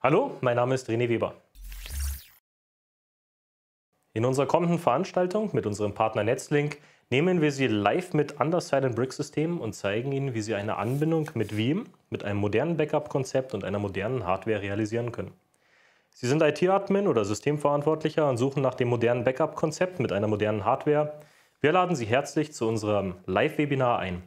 Hallo, mein Name ist René Weber. In unserer kommenden Veranstaltung mit unserem Partner Netzlink nehmen wir Sie live mit Underside Brick System und zeigen Ihnen, wie Sie eine Anbindung mit Veeam, mit einem modernen Backup-Konzept und einer modernen Hardware realisieren können. Sie sind IT-Admin oder Systemverantwortlicher und suchen nach dem modernen Backup-Konzept mit einer modernen Hardware. Wir laden Sie herzlich zu unserem Live-Webinar ein.